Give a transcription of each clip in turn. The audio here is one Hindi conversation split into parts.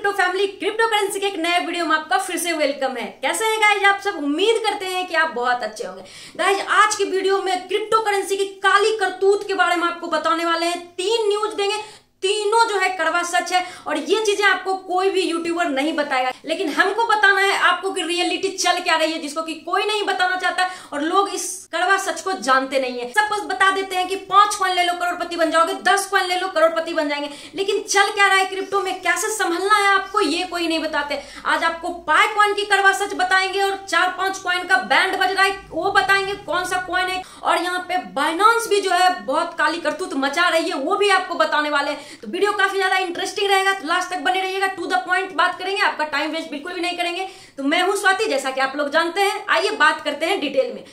क्रिप्टो फैमिली क्रिप्टो करेंसी के एक नए वीडियो में आपका फिर से वेलकम है कैसे हैं गाइज आप सब उम्मीद करते हैं कि आप बहुत अच्छे होंगे गाइज आज के वीडियो में क्रिप्टो करेंसी की काली करतूत के बारे में आपको बताने वाले हैं तीन न्यूज देंगे तीनों जो है कड़वा सच है और ये चीजें आपको कोई भी यूट्यूबर नहीं बताएगा लेकिन हमको बताना है आपको कि रियलिटी चल क्या रही है जिसको कि कोई नहीं बताना चाहता और लोग इस कड़वा सच को जानते नहीं है सब कुछ बता देते हैं कि पांच क्वन ले लो करोड़पति बन जाओगे दस क्वन ले लो करोड़पति बन जाएंगे लेकिन चल क्या रहा है क्रिप्टो में कैसे संभलना है आपको ये कोई नहीं बताते आज आपको पाए क्वन की कड़वा सच बताएंगे और चार पांच क्वन का बैंड बज रहा है वो बताएंगे कौन सा क्वन है और यहाँ पे बाइनांस भी जो है बहुत काली करतूत मचा रही है वो भी आपको बताने वाले हैं तो वीडियो काफी ज्यादा इंटरेस्टिंग रहेगा तो लास्ट तक बने रहिएगा टू द पॉइंट बात करेंगे आपका टाइम वेस्ट बिल्कुल भी नहीं करेंगे तो मैं हूँ स्वाति जैसा कि आप लोग जानते हैं आइए बात करते हैं डिटेल में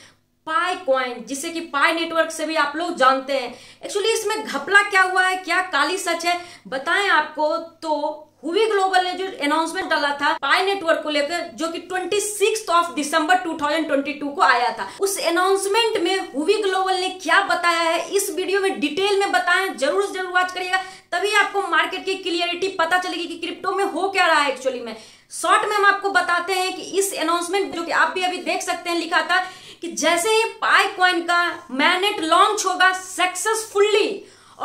पाई क्वाइन जिसे कि पाई नेटवर्क से भी आप लोग जानते हैं एक्चुअली इसमें घपला क्या हुआ है क्या काली सच है बताएं आपको तो हुई ग्लोबल ने जो अनाउंसमेंट डाला था पाई नेटवर्क को लेकर जो कि 26 ऑफ दिसंबर 2022 को आया था उस अनाउंसमेंट में हुई ग्लोबल ने क्या बताया है इस वीडियो में डिटेल में बताएं जरूर जरूर वॉच करिएगा तभी आपको मार्केट की क्लियरिटी पता चलेगी कि क्रिप्टो में हो क्या रहा है एक्चुअली में शॉर्ट में हम आपको बताते हैं कि इस अनाउंसमेंट जो कि आप भी अभी देख सकते हैं लिखा था कि जैसे ही पाई क्वाइन का मैनेट लॉन्च होगा सक्सेसफुल्ली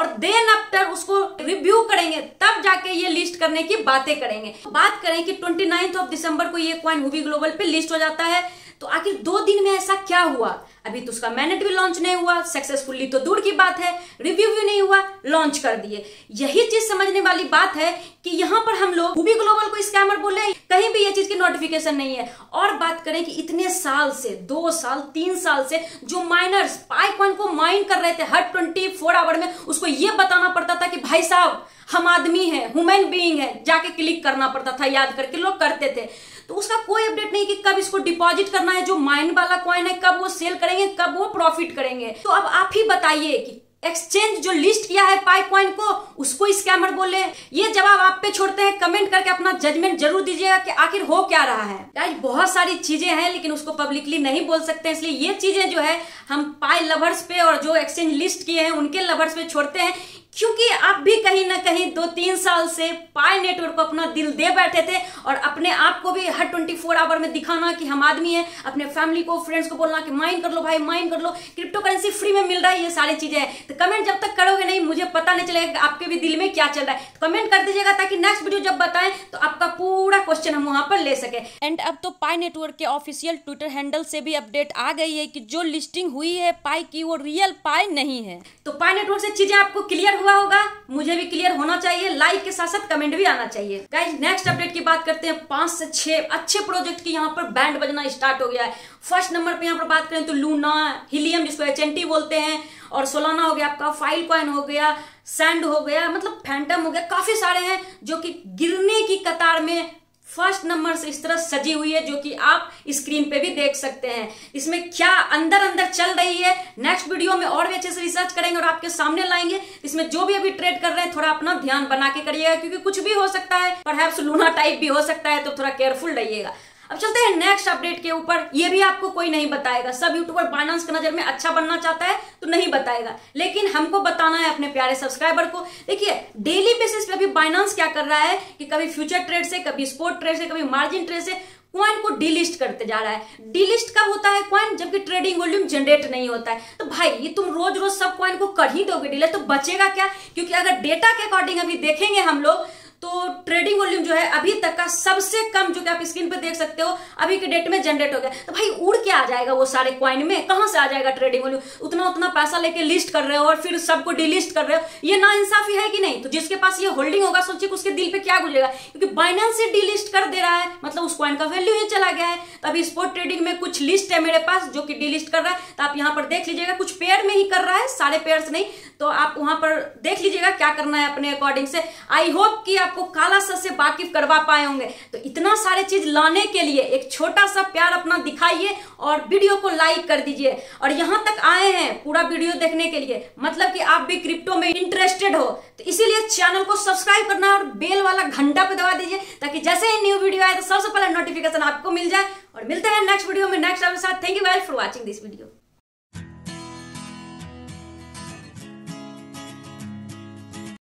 और देन अफ्टर उसको रिव्यू करेंगे तब जाके ये लिस्ट करने की बातें करेंगे बात करें कि ट्वेंटी नाइन्थ ऑफ दिसंबर को ये क्वाइन हुई ग्लोबल पे लिस्ट हो जाता है तो आखिर दो दिन में ऐसा क्या हुआ अभी तो उसका मैनेट भी लॉन्च नहीं हुआ सक्सेसफुली तो दूर की बात है रिव्यू भी नहीं हुआ लॉन्च कर दिए यही चीज समझने वाली बात है कि यहाँ पर हम लोग भी ग्लोबल को स्कैमर बोले कहीं भी ये चीज की नोटिफिकेशन नहीं है और बात करें कि इतने साल से दो साल तीन साल से जो माइनर्स पाइपॉन को माइन कर रहे थे हर ट्वेंटी फोर आवर में उसको ये बताना पड़ता था कि भाई साहब हम आदमी है ह्यूमन बींग है जाके क्लिक करना पड़ता था याद करके लोग करते थे तो उसका कोई अपडेट नहीं कि कब इसको डिपॉजिट करना है जो माइन वाला कॉइन है कब वो सेल करे करेंगे कब वो प्रॉफिट करेंगे तो अब आप ही बताइए कि एक्सचेंज जो लिस्ट किया है पाइपकॉइन को उसको स्कैमर बोले ये जवाब आप पे छोड़ते हैं कमेंट करके अपना जजमेंट जरूर दीजिएगा कि आखिर हो क्या रहा है गाइस बहुत सारी चीजें हैं लेकिन उसको पब्लिकली नहीं बोल सकते हैं इसलिए ये चीजें जो है हम पाई लवर्स पे और जो एक्सचेंज लिस्ट किए हैं उनके लवर्स पे छोड़ते हैं क्योंकि आप भी कहीं ना कहीं दो तीन साल से पाए नेटवर्क को अपना दिल दे बैठे थे और अपने आप को भी हर ट्वेंटी फोर आवर में दिखाना कि हम आदमी हैं अपने फैमिली को फ्रेंड्स को बोलना कि माइन कर लो भाई माइन कर लो क्रिप्टो करेंसी फ्री में मिल रहा है ये सारी चीजें हैं तो कमेंट जब तक करोगे नहीं मुझे पता नहीं चलेगा आपके भी दिल में क्या चल रहा है तो कमेंट कर दीजिएगा ताकि नेक्स्ट वीडियो जब बताएं तो आपका पूरा क्वेश्चन हम वहां पर ले सके एंड अब तो पाई नेटवर्क के ऑफिशियल ट्विटर हैंडल से भी अपडेट आ गई है कि जो लिस्टिंग हुई है पाई की वो रियल पाई नहीं है तो पाई नेटवर्क से चीजें आपको क्लियर हुआ होगा मुझे भी क्लियर होना चाहिए लाइक के साथ साथ कमेंट भी आना चाहिए गाइज नेक्स्ट अपडेट की बात करते हैं पांच से छह अच्छे प्रोजेक्ट की यहाँ पर बैंड बजना स्टार्ट हो गया है फर्स्ट नंबर पे यहाँ पर बात करें तो लूना हिलियम जिसको एच बोलते हैं और सोलाना हो गया आपका फाइल कॉइन हो गया सैंड हो गया मतलब फैंटम हो गया काफी सारे हैं जो कि गिरने की कतार में फर्स्ट नंबर से इस तरह सजी हुई है जो कि आप स्क्रीन पे भी देख सकते हैं इसमें क्या अंदर अंदर चल रही है नेक्स्ट वीडियो में और भी अच्छे से रिसर्च करेंगे और आपके सामने लाएंगे इसमें जो भी अभी ट्रेड कर रहे हैं थोड़ा अपना ध्यान बना के करिएगा क्योंकि कुछ भी हो सकता है पर लूना टाइप भी हो सकता है तो थोड़ा केयरफुल रहिएगा अब चलते हैं नेक्स्ट अपडेट के ऊपर ये भी आपको कोई नहीं बताएगा सब यूट्यूबर फाइनेंस की नजर में अच्छा बनना चाहता है तो नहीं बताएगा लेकिन हमको बताना है अपने प्यारे सब्सक्राइबर को देखिए डेली बेसिस पे अभी फाइनेंस क्या कर रहा है कि कभी फ्यूचर ट्रेड से कभी स्पोर्ट ट्रेड से कभी मार्जिन ट्रेड से क्वाइन को डिलिस्ट करते जा रहा है डिलिस्ट कब होता है क्वाइन जबकि ट्रेडिंग वॉल्यूम जनरेट नहीं होता है तो भाई ये तुम रोज रोज सब क्वाइन को कर ही दोगे डिले तो बचेगा क्या क्योंकि अगर डेटा के अकॉर्डिंग अभी देखेंगे हम लोग तो ट्रेडिंग वॉल्यूम जो है अभी तक का सबसे कम जो कि आप स्क्रीन पर देख सकते हो अभी के डेट में जनरेट हो गया तो भाई उड़ के आ जाएगा वो सारे क्वाइन में कहां से आ जाएगा ट्रेडिंग वॉल्यूम उतना उतना पैसा लेके लिस्ट कर रहे हो और फिर सबको डिलिस्ट कर रहे हो ये ना इंसाफी है कि नहीं तो जिसके पास ये होल्डिंग होगा सोचिए उसके दिल पे क्या गुजरेगा क्योंकि बाइनेंस से डिलिस्ट कर दे रहा है मतलब उस क्वाइन का वैल्यू ही चला गया है तो अभी स्पोर्ट ट्रेडिंग में कुछ लिस्ट है मेरे पास जो कि डिलिस्ट कर रहा है तो आप यहाँ पर देख लीजिएगा कुछ पेयर में ही कर रहा है सारे पेयर नहीं तो आप वहां पर देख लीजिएगा क्या करना है अपने अकॉर्डिंग से आई होप कि आप आपको काला सर से वाकिफ करवा पाए होंगे तो इतना सारे चीज लाने के लिए एक छोटा सा प्यार अपना दिखाइए और वीडियो को लाइक कर दीजिए और यहाँ तक आए हैं पूरा वीडियो देखने के लिए मतलब कि आप भी क्रिप्टो में इंटरेस्टेड हो तो इसीलिए चैनल को सब्सक्राइब करना और बेल वाला घंटा पे दबा दीजिए ताकि जैसे ही न्यू वीडियो आए तो सबसे पहले नोटिफिकेशन आपको मिल जाए और मिलते हैं नेक्स्ट वीडियो में नेक्स्ट आपके साथ thank you well for watching this video